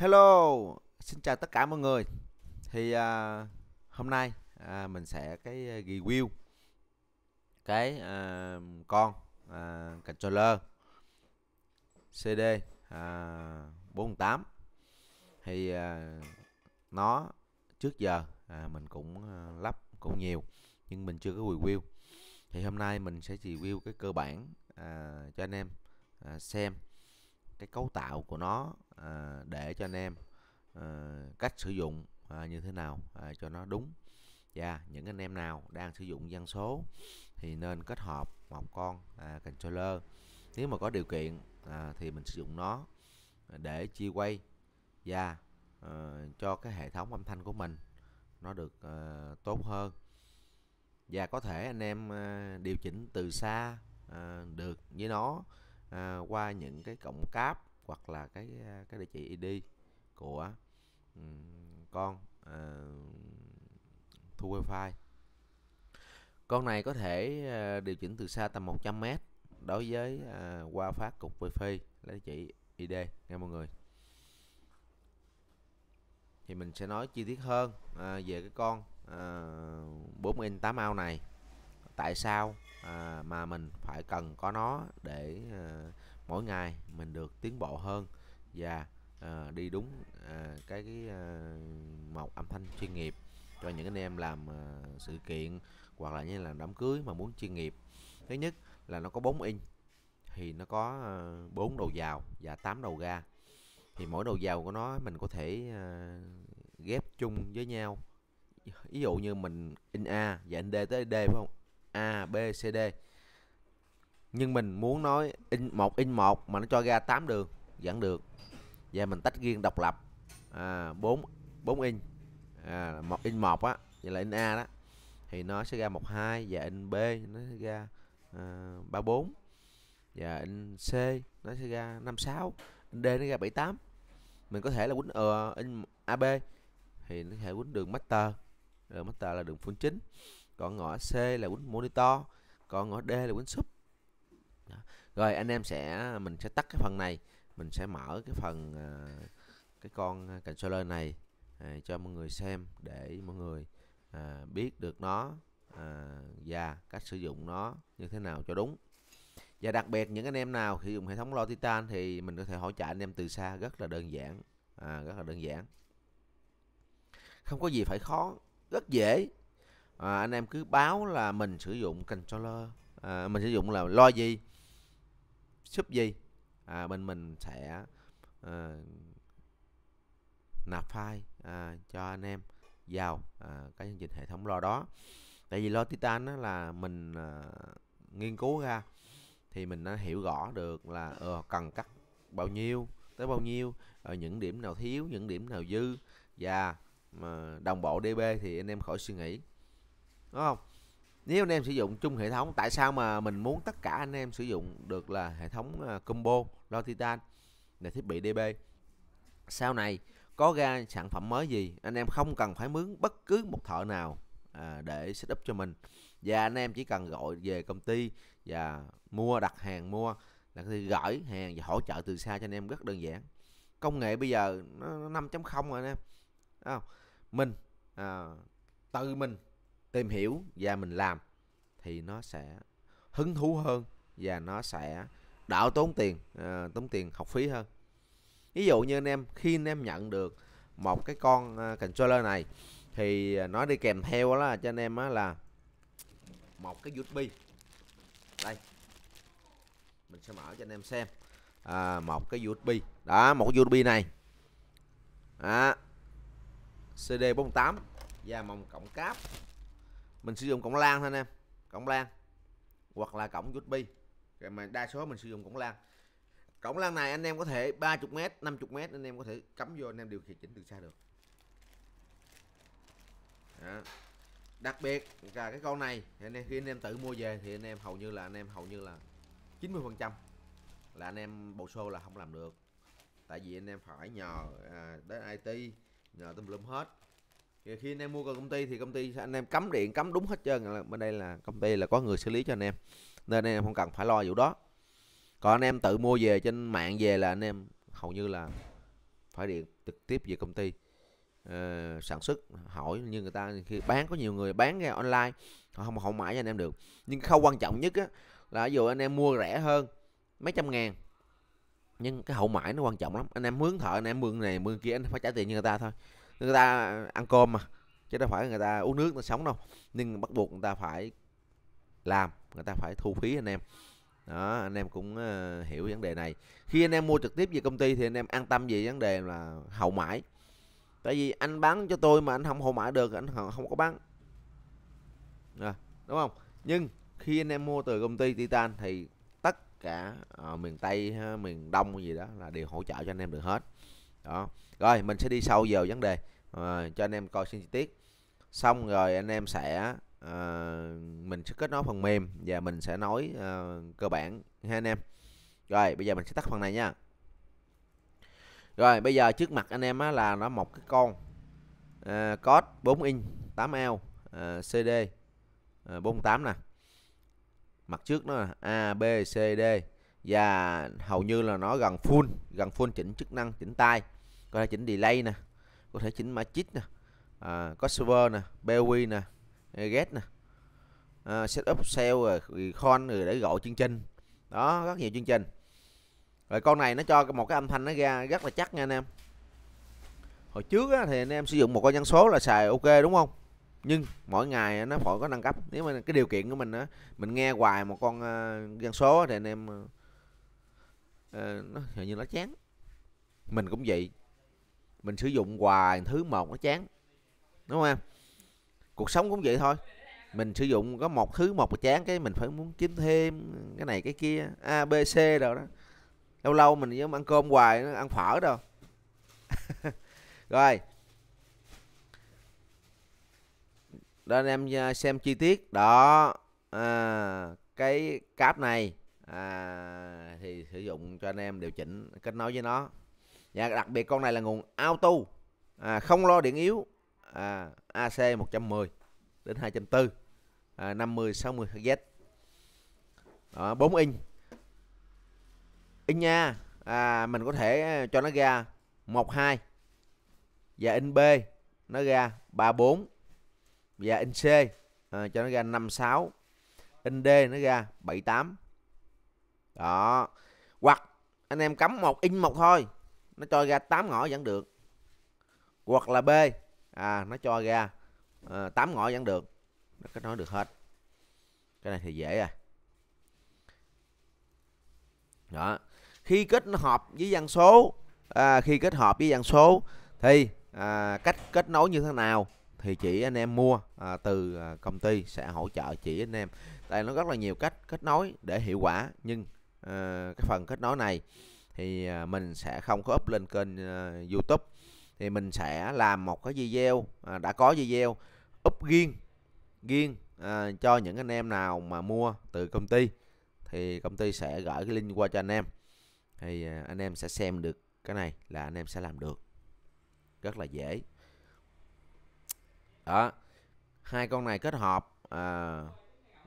Hello, xin chào tất cả mọi người. Thì à, hôm nay à, mình sẽ cái à, review cái à, con à, controller CD à, 48. Thì à, nó trước giờ à, mình cũng à, lắp cũng nhiều nhưng mình chưa có review. Thì hôm nay mình sẽ review cái cơ bản à, cho anh em à, xem cái cấu tạo của nó à, để cho anh em à, cách sử dụng à, như thế nào à, cho nó đúng và dạ, yeah, những anh em nào đang sử dụng dân số thì nên kết hợp một con à, controller nếu mà có điều kiện à, thì mình sử dụng nó để chia quay và dạ, à, ờ, cho cái hệ thống âm thanh của mình nó được à, tốt hơn và có thể anh em à, điều chỉnh từ xa à, được với nó à, qua những cái cổng cáp hoặc là cái à, cái địa chỉ ID của um, con à, thu wifi con này có thể à, điều chỉnh từ xa tầm 100m đối với à, qua phát cục wifi lấy địa chỉ ID nghe mọi người thì mình sẽ nói chi tiết hơn à, về cái con à, 40 inch 8 ao này tại sao à, mà mình phải cần có nó để à, mỗi ngày mình được tiến bộ hơn và à, đi đúng à, cái, cái à, một âm thanh chuyên nghiệp cho những anh em làm à, sự kiện hoặc là như là đám cưới mà muốn chuyên nghiệp thứ nhất là nó có bốn in thì nó có à, bốn đầu vào và tám đầu ra thì mỗi đầu vào của nó mình có thể à, ghép chung với nhau ví dụ như mình in A và in D tới D phải không A B C D nhưng mình muốn nói in một in một mà nó cho ra 8 đường dẫn được Vậy mình tách riêng độc lập à, 4 4 in à, 1 in một á vậy là in A đó thì nó sẽ ra 12 và in B nó sẽ ra à, 34 và in C nó sẽ ra 56 in D nó ra 78 mình có thể là quýnh uh, in AB thì nó sẽ quấn đường master rồi master là đường phương chính còn ngõ C là quýnh monitor còn ngõ D là quýnh sub rồi anh em sẽ mình sẽ tắt cái phần này mình sẽ mở cái phần à, cái con controller này à, cho mọi người xem để mọi người à, biết được nó và cách sử dụng nó như thế nào cho đúng và đặc biệt những anh em nào sử dụng hệ thống lo titan thì mình có thể hỗ trợ anh em từ xa rất là đơn giản à, rất là đơn giản không có gì phải khó rất dễ à, anh em cứ báo là mình sử dụng controller à, mình sử dụng là lo gì sub gì à, bên mình sẽ à, nạp file à, cho anh em vào à, cái chương trình hệ thống lo đó tại vì lo titan đó là mình à, nghiên cứu ra thì mình đã hiểu rõ được là ờ, cần cắt bao nhiêu tới bao nhiêu ở những điểm nào thiếu những điểm nào dư và mà đồng bộ db thì anh em khỏi suy nghĩ đúng không nếu anh em sử dụng chung hệ thống tại sao mà mình muốn tất cả anh em sử dụng được là hệ thống à, combo lo titan là thiết bị db sau này có ra sản phẩm mới gì anh em không cần phải mướn bất cứ một thợ nào à, để setup cho mình và anh em chỉ cần gọi về công ty và mua đặt hàng mua là có thể gửi hàng và hỗ trợ từ xa cho anh em rất đơn giản công nghệ bây giờ nó 5.0 rồi anh em à, mình à, tự mình tìm hiểu và mình làm thì nó sẽ hứng thú hơn và nó sẽ đỡ tốn tiền à, tốn tiền học phí hơn ví dụ như anh em khi anh em nhận được một cái con ờ, controller này thì ờ, nó đi kèm theo là cho anh em á là một cái USB đây mình sẽ mở cho anh em xem à, một cái USB đó một USB này à, CD48 và mòng cộng cáp mình sử dụng cổng lan thôi anh em cổng lan hoặc là cổng USB Rồi mà đa số mình sử dụng cổng lan cổng lan này anh em có thể 30m 50m anh em có thể cắm vô anh em điều khiển chỉnh từ xa được Đó. đặc biệt là cái con này anh em khi anh em tự mua về thì anh em hầu như là anh em hầu như là 90 phần trăm là anh em bộ xô là không làm được tại vì anh em phải nhờ à, đến IT nhờ tùm lum hết thì khi anh em mua từ công ty thì công ty anh em cấm điện cấm đúng hết trơn bên đây là công ty là có người xử lý cho anh em nên anh em không cần phải lo vụ đó còn anh em tự mua về trên mạng về là anh em hầu như là phải điện trực tiếp về công ty uh, sản xuất hỏi như người ta khi bán có nhiều người bán ra online họ không họ mãi cho anh em được nhưng khâu quan trọng nhất á, là ví dụ anh em mua rẻ hơn mấy trăm ngàn nhưng cái hậu mãi nó quan trọng lắm anh em mướn thợ anh em mượn này mượn kia anh phải trả tiền như người ta thôi người ta ăn cơm mà chứ đâu phải người ta uống nước nó sống đâu nhưng bắt buộc người ta phải làm người ta phải thu phí anh em đó anh em cũng uh, hiểu vấn đề này khi anh em mua trực tiếp về công ty thì anh em an tâm về vấn đề là hậu mãi tại vì anh bán cho tôi mà anh không hậu mãi được anh không có bán à, đúng không nhưng khi anh em mua từ công ty titan thì tất cả ở ờ, miền tây miền đông gì đó là đều hỗ trợ cho anh em được hết đó rồi mình sẽ đi sâu vào vấn đề à, cho anh em coi xin chi tiết xong rồi anh em sẽ à, mình sẽ kết nối phần mềm và mình sẽ nói à, cơ bản ha anh em rồi bây giờ mình sẽ tắt phần này nha rồi bây giờ trước mặt anh em á, là nó một cái con à, code 4 inch 8 ao à, CD à, 48 nè mặt trước nó là A B C D và hầu như là nó gần full gần full chỉnh chức năng chỉnh tay có thể chỉnh delay nè có thể chỉnh mã nè à, có server nè POI nè get nè à, setup sale rồi con rồi để gọi chương trình đó rất nhiều chương trình rồi con này nó cho một cái âm thanh nó ra rất là chắc nha anh em hồi trước á, thì anh em sử dụng một con nhân số là xài ok đúng không nhưng mỗi ngày nó phải có nâng cấp nếu mà cái điều kiện của mình á mình nghe hoài một con à, dân số thì anh em uh, nó hình như nó chán mình cũng vậy mình sử dụng hoài thứ một nó chán đúng không cuộc sống cũng vậy thôi mình sử dụng có một thứ một mà chán cái mình phải muốn kiếm thêm cái này cái kia a b c rồi đó lâu lâu mình giống ăn cơm hoài ăn phở đâu rồi đó anh em à, xem chi tiết đó à, cái cáp này à, thì sử dụng cho anh em điều chỉnh kết nối với nó và dạ, đặc biệt con này là nguồn auto à, không lo điện yếu à, AC 110 đến 2.4 à, 50 60 Hz đó, 4 inch in nha à, mình có thể à, cho nó ra 12 và in B nó ra 34 và in C à, cho nó ra 56 in D nó ra 78 đó hoặc anh em cắm một in một thôi nó cho ra 8 ngõ vẫn được hoặc là B à, nó cho ra à, ờ, 8 ngõ vẫn được nó kết nối được hết cái này thì dễ à đó khi kết hợp với dân số à, khi kết hợp với dân số thì à, cách kết nối như thế nào thì chỉ anh em mua à, từ à, công ty sẽ hỗ trợ chỉ anh em đây nó rất là nhiều cách kết nối để hiệu quả nhưng à, cái phần kết nối này thì à, mình sẽ không có up lên kênh à, YouTube thì mình sẽ làm một cái video à, đã có video up riêng riêng cho những anh em nào mà mua từ công ty thì công ty sẽ gửi cái link qua cho anh em thì anh em sẽ xem được cái này là anh em sẽ làm được rất là dễ đó hai con này kết hợp à,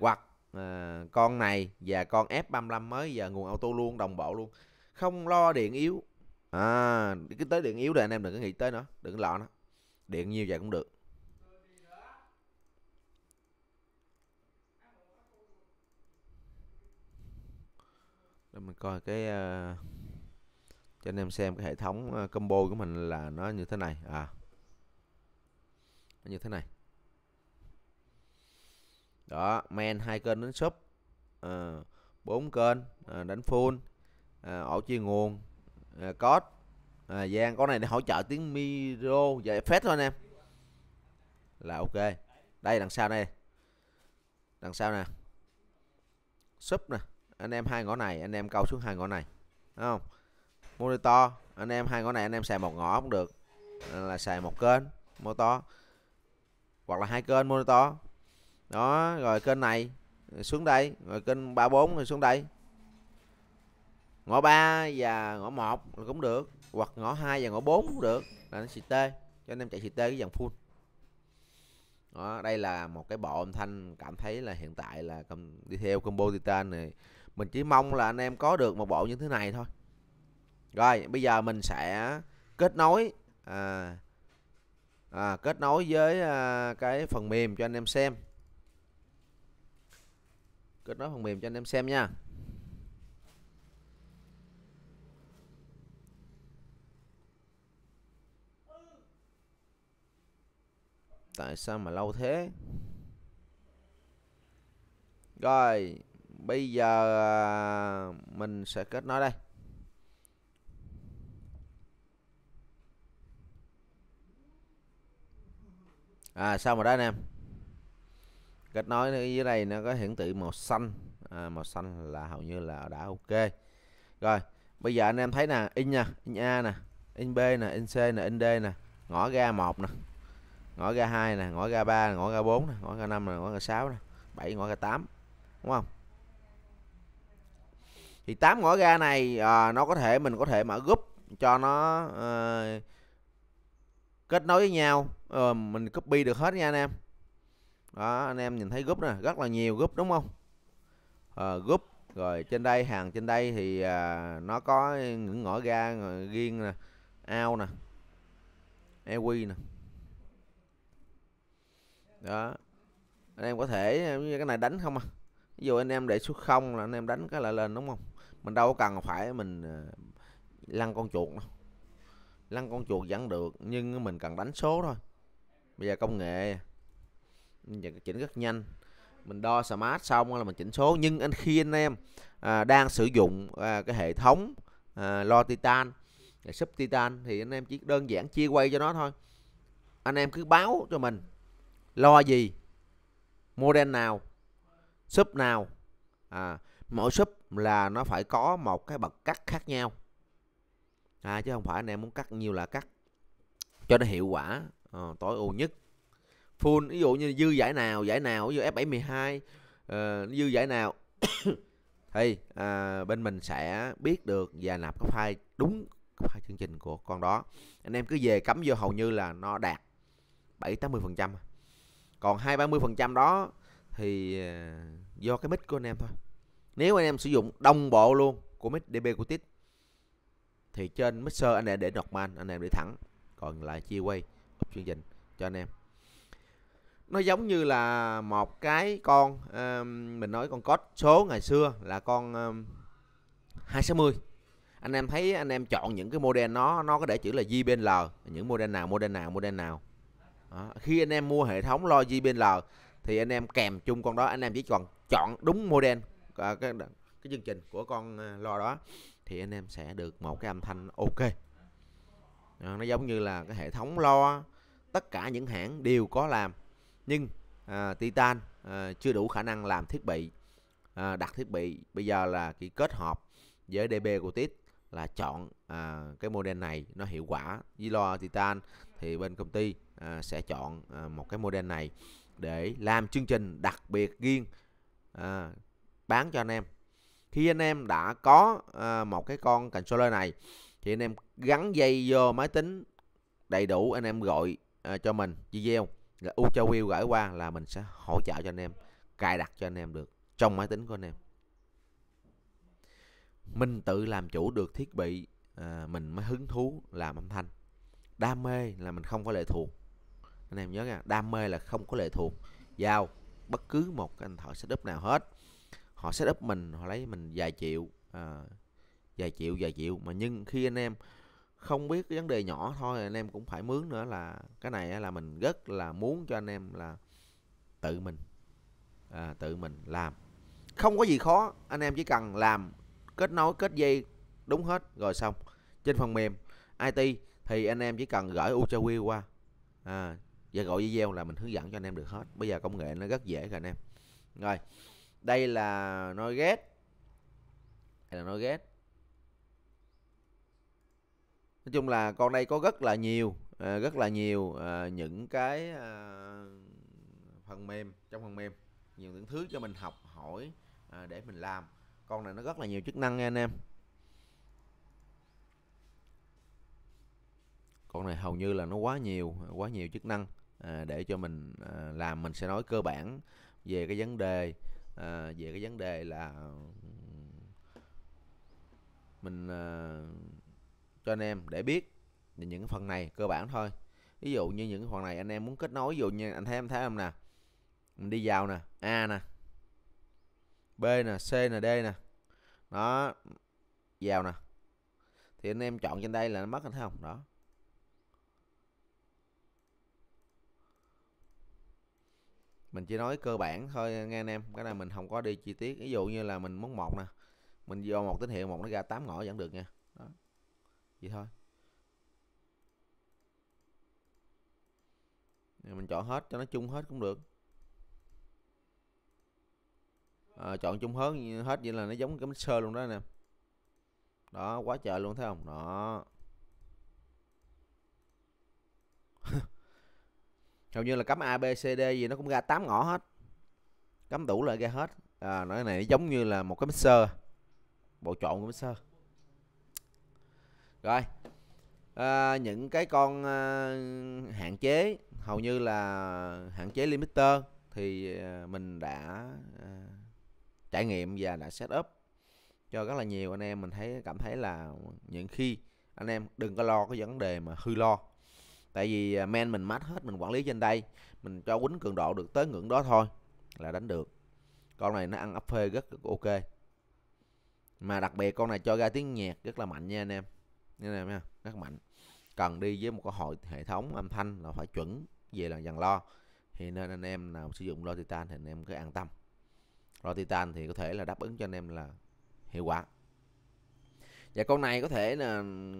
hoặc à, con này và con F35 mới và nguồn auto luôn đồng bộ luôn không lo điện yếu à cái tới điện yếu là anh em đừng có nghĩ tới nữa đừng lo nó điện nhiều vậy cũng được để mình coi cái uh, cho anh em xem cái hệ thống à, combo của mình là nó như thế này à nó như thế này đó men hai kênh đánh shop à, bốn uh, kênh uh, đánh full ổ ờ, chia nguồn à, code à, ờ, gian con này để hỗ trợ tiếng miro và dạ, effect thôi anh em là ok đây đằng sau đây đằng sau nè sub nè anh em hai ngõ này anh em câu xuống hai ngõ này Đúng không monitor anh em hai ngõ này anh em xài một ngõ cũng được là xài một kênh motor hoặc là hai kênh monitor đó rồi kênh này xuống đây rồi kênh ba bốn rồi xuống đây ngõ 3 và ngõ 1 cũng được hoặc ngõ 2 và ngõ 4 cũng được là nó xịt cho nên em chạy xịt T cái dàn full đó, đây là một cái bộ âm thanh cảm thấy là hiện tại là đi theo combo titan này mình chỉ mong là anh em có được một bộ như thế này thôi rồi bây giờ mình sẽ kết nối à, à, kết nối với à, cái phần mềm cho anh em xem kết nối phần mềm cho anh em xem nha tại sao mà lâu thế rồi bây giờ à, mình sẽ kết nối đây à sao mà đó anh em kết nối dưới đây nó có hiển thị màu xanh à, màu xanh là hầu như là đã ok rồi bây giờ anh em thấy nè in nha in a nè in b nè in c nè in d nè ngõ ra một nè ngõ ga 2 nè ngõ ga 3 ngõ ga 4 nè ngõ ga 5 nè ngõ ga 6 nè 7 ngõ ga 8 đúng không thì 8 ngõ ga này à, nó có thể mình có thể mở group cho nó à, kết nối với nhau à, mình copy được hết nha anh em đó anh em nhìn thấy group nè rất là nhiều group đúng không à, group rồi trên đây hàng trên đây thì à, nó có những ngõ ga riêng nè ao nè eq nè đó anh em có thể cái này đánh không à ví dụ anh em để số không là anh em đánh cái là lên đúng không mình đâu cần phải mình ờ, lăn con chuột đâu lăn con chuột vẫn được nhưng mình cần đánh số thôi bây giờ công nghệ giờ chỉnh rất nhanh mình đo smart xong là mình chỉnh số nhưng anh khi anh em à, đang sử dụng à, cái hệ thống à, lo titan sub titan thì anh em chỉ đơn giản chia quay cho nó thôi anh em cứ báo cho mình lo gì model nào sub nào à, mỗi sub là nó phải có một cái bậc cắt khác nhau à, chứ không phải anh em muốn cắt nhiều là cắt cho nó hiệu quả à, tối ưu nhất full ví dụ như dư giải nào giải nào ví dụ F72 uh, ờ, dư giải nào thì à, bên mình sẽ biết được và nạp cái file đúng file chương trình của con đó anh em cứ về cắm vô hầu như là nó đạt 7 80 phần trăm à còn hai ba mươi phần trăm đó thì à, do cái mic của anh em thôi nếu anh em sử dụng đồng bộ luôn của mic db của tít thì trên mixer anh em để man anh em để thẳng còn lại chia quay chương trình cho anh em nó giống như là một cái con uh, mình nói con code số ngày xưa là con à, um, 260 anh em thấy anh em chọn những cái model nó nó có để chữ là JBL những model nào model nào model nào đó. khi anh em mua hệ thống lo JBL thì anh em kèm chung con đó anh em chỉ còn chọn đúng model à, cái, cái chương trình của con à, lo đó thì anh em sẽ được một cái âm thanh ok à, nó giống như là cái hệ thống lo tất cả những hãng đều có làm nhưng à, Titan à, chưa đủ khả năng làm thiết bị à, đặt thiết bị bây giờ là chỉ kết hợp với DB của Tit là chọn à, cái model này nó hiệu quả với lo Titan thì bên công ty à, sẽ chọn à, một cái model này để làm chương trình đặc biệt riêng à, bán cho anh em khi anh em đã có à, một cái con controller này thì anh em gắn dây vô máy tính đầy đủ anh em gọi à, cho mình video là cho will gửi qua là mình sẽ hỗ trợ cho anh em cài đặt cho anh em được trong máy tính của anh em mình tự làm chủ được thiết bị à, mình mới hứng thú làm âm thanh đam mê là mình không có lệ thuộc anh em nhớ nha đam mê là không có lệ thuộc vào bất cứ một cái anh thợ setup nào hết họ setup mình họ lấy mình vài triệu à, vài triệu vài triệu mà nhưng khi anh em không biết cái vấn đề nhỏ thôi anh em cũng phải mướn nữa là cái này là mình rất là muốn cho anh em là tự mình à, tự mình làm không có gì khó anh em chỉ cần làm kết nối kết dây đúng hết rồi xong trên phần mềm IT thì anh em chỉ cần gửi ultra wheel qua à, và gọi video là mình hướng dẫn cho anh em được hết bây giờ công nghệ nó rất dễ rồi anh em rồi đây là nói ghét hay là nói ghét nói chung là con đây có rất là nhiều à, rất là nhiều à, những cái à, phần mềm trong phần mềm nhiều những thứ cho mình học hỏi để mình làm con này nó rất là nhiều chức năng nha anh em con này hầu như là nó quá nhiều quá nhiều chức năng à, để cho mình à, làm mình sẽ nói cơ bản về cái vấn đề à, về cái vấn đề là mình à, cho anh em để biết những phần này cơ bản thôi ví dụ như những phần này anh em muốn kết nối ví dụ như anh thấy em thấy không nè mình đi vào nè a nè b nè c nè d nè nó vào nè thì anh em chọn trên đây là nó mất anh thấy không đó mình chỉ nói cơ bản thôi nghe anh em cái này mình không có đi chi tiết ví dụ như là mình muốn một nè mình vô một tín hiệu một nó ra tám ngõ vẫn được nha đó vậy thôi mình chọn hết cho nó chung hết cũng được à, chọn chung hết hết vậy là nó giống cái mixer luôn đó nè đó quá trời luôn thấy không đó hầu như là cấm a b c d gì nó cũng ra tám ngõ hết cấm đủ lại ra hết à, nói này giống như là một cái mixer bộ trộn của mixer rồi à, những cái con à, hạn chế hầu như là hạn chế limiter thì à, mình đã à, trải nghiệm và đã set up cho rất là nhiều anh em mình thấy cảm thấy là những khi anh em đừng có lo cái vấn đề mà hư lo tại vì à, men mình mát hết mình quản lý trên đây mình cho quýnh cường độ được tới ngưỡng đó thôi là đánh được con này nó ăn ấp phê rất ok mà đặc biệt con này cho ra tiếng nhạc rất là mạnh nha anh em như này nha rất mạnh cần đi với một cái hội hệ thống âm thanh là phải chuẩn về là dàn lo thì nên anh em nào sử dụng lo titan thì anh em cứ an tâm lo titan thì có thể là đáp ứng cho anh em là hiệu quả và dạ, con này có thể là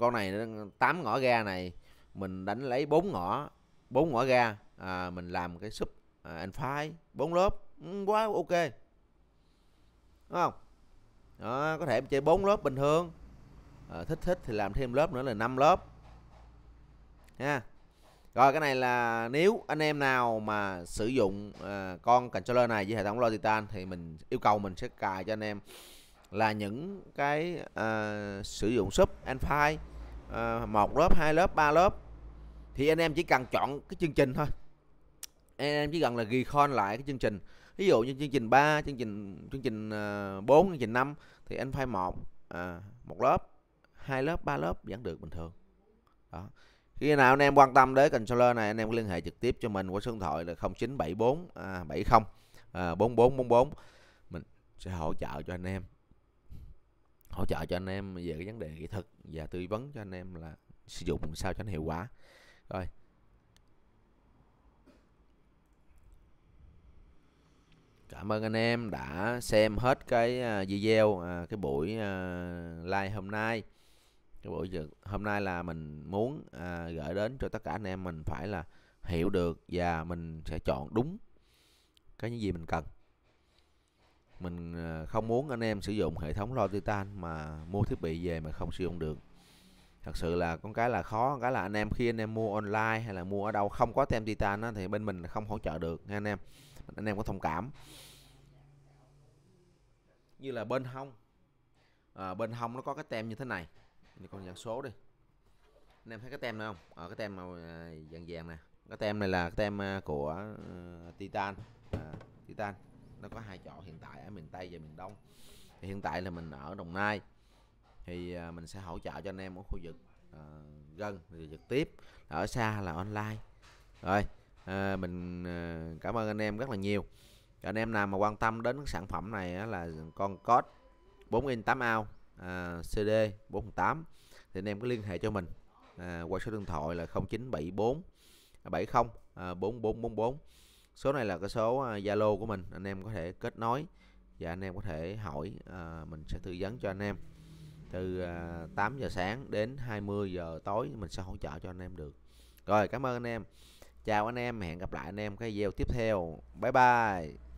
con này 8 ngõ ga này mình đánh lấy bốn ngõ bốn ngõ ga à, mình làm cái súp anh à, and bốn lớp ừ, quá ok đúng không đó, có thể chơi bốn lớp bình thường à, thích thích thì làm thêm lớp nữa là năm lớp ha rồi cái này là nếu anh em nào mà sử dụng à, con controller này với hệ thống Logitech thì mình yêu cầu mình sẽ cài cho anh em là những cái à, sử dụng súp anh file à, một lớp hai lớp ba lớp thì anh em chỉ cần chọn cái chương trình thôi anh em chỉ cần là ghi con lại cái chương trình ví dụ như chương trình 3 chương trình chương trình 4 ờ, chương trình 5 thì anh phải một à, một lớp hai lớp ba lớp vẫn được bình thường đó khi nào anh em quan tâm đến controller này anh em liên hệ trực tiếp cho mình qua số điện thoại là 0974 à, 70 à, 4444 mình sẽ hỗ trợ cho anh em hỗ trợ cho anh em về cái vấn đề kỹ thuật và tư vấn cho anh em là sử dụng sao cho nó hiệu quả rồi cảm ơn anh em đã xem hết cái à, video à, cái buổi à, live hôm nay cái buổi giờ hôm nay là mình muốn gửi đến cho tất cả anh em mình phải là hiểu được và mình sẽ chọn đúng cái những gì mình cần mình không muốn anh em sử dụng hệ thống lo titan mà mua thiết bị về mà không sử dụng được thật sự là con cái là khó con cái là anh em khi anh em mua online hay là mua ở đâu không có tem titan á, thì bên mình không hỗ trợ được nha anh em anh em có thông cảm như là bên hông à, bên hông nó có cái tem như thế này thì con dạng số đi anh em thấy cái tem này không ở ờ, à, cái tem màu à, vàng vàng nè cái tem này là cái tem à, của uh, titan à, titan nó có hai chỗ hiện tại ở miền tây và miền đông thì hiện tại là mình ở đồng nai thì à, mình sẽ hỗ trợ cho anh em ở khu vực uh, gần trực tiếp ở xa là online rồi à, mình à, cảm ơn anh em rất là nhiều anh em nào mà quan tâm đến sản phẩm này là con code 4 in 8 ao à, CD 48 thì anh em có liên hệ cho mình à, qua số điện thoại là 0974 70 4444 số này là cái số Zalo của mình anh em có thể kết nối và anh em có thể hỏi à, mình sẽ tư vấn cho anh em từ 8 à, giờ sáng đến 20 giờ tối mình sẽ hỗ trợ cho anh em được rồi cảm ơn anh em chào anh em hẹn gặp lại anh em cái video tiếp theo bye bye